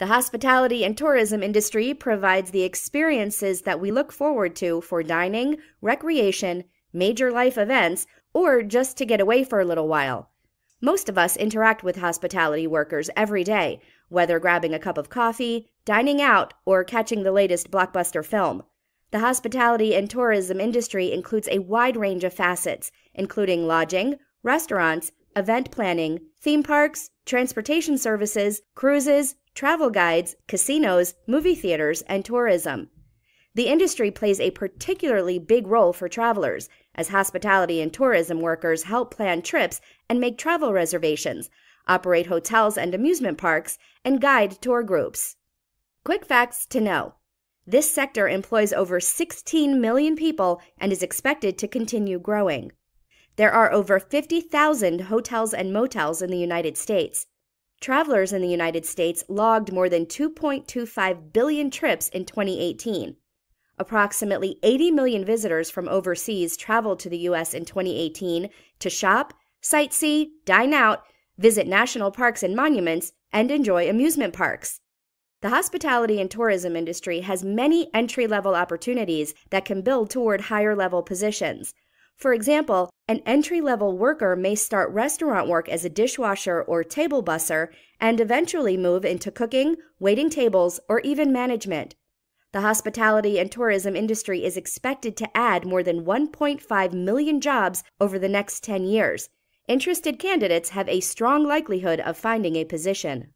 The hospitality and tourism industry provides the experiences that we look forward to for dining, recreation, major life events, or just to get away for a little while. Most of us interact with hospitality workers every day, whether grabbing a cup of coffee, dining out, or catching the latest blockbuster film. The hospitality and tourism industry includes a wide range of facets, including lodging, restaurants, event planning, theme parks, transportation services, cruises, travel guides, casinos, movie theaters, and tourism. The industry plays a particularly big role for travelers, as hospitality and tourism workers help plan trips and make travel reservations, operate hotels and amusement parks, and guide tour groups. Quick facts to know this sector employs over 16 million people and is expected to continue growing. There are over 50,000 hotels and motels in the United States travelers in the United States logged more than 2.25 billion trips in 2018. Approximately 80 million visitors from overseas traveled to the U.S. in 2018 to shop, sightsee, dine out, visit national parks and monuments, and enjoy amusement parks. The hospitality and tourism industry has many entry level opportunities that can build toward higher level positions, for example, an entry level worker may start restaurant work as a dishwasher or table busser and eventually move into cooking, waiting tables, or even management. The hospitality and tourism industry is expected to add more than 1.5 million jobs over the next 10 years. Interested candidates have a strong likelihood of finding a position.